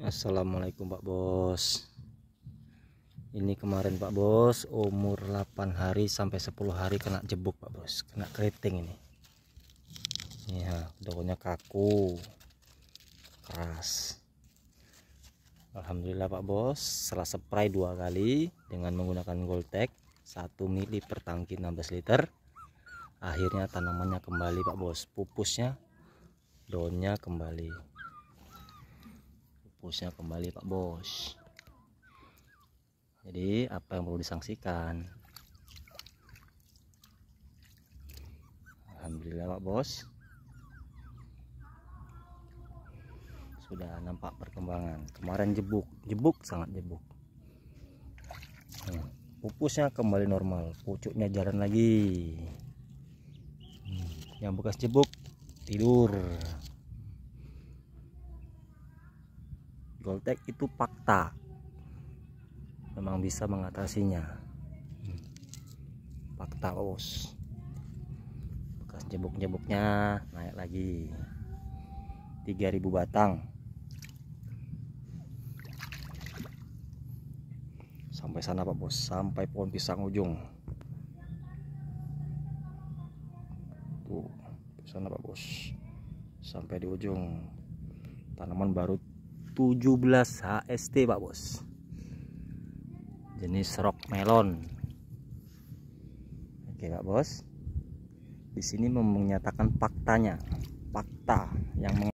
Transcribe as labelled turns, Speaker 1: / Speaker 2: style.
Speaker 1: Ya. Assalamualaikum Pak Bos ini kemarin Pak Bos umur 8 hari sampai 10 hari kena jebuk Pak Bos kena keriting ini ya daunnya kaku keras Alhamdulillah Pak Bos setelah spray dua kali dengan menggunakan Goltek 1 mili per tangki 16 liter akhirnya tanamannya kembali Pak Bos pupusnya daunnya kembali kampusnya kembali Pak Bos jadi apa yang perlu disangsikan Alhamdulillah Pak Bos sudah nampak perkembangan kemarin jebuk jebuk sangat jebuk hmm. pupusnya kembali normal pucuknya jalan lagi hmm. yang bekas jebuk tidur Goltek itu fakta memang bisa mengatasinya hmm. fakta os, bekas jebuk-jebuknya naik lagi 3000 batang
Speaker 2: sampai sana Pak Bos sampai pohon pisang ujung tuh sana Pak Bos sampai di ujung tanaman
Speaker 1: baru 17 HST Pak Bos jenis rock melon oke Pak Bos di sini menyatakan faktanya fakta yang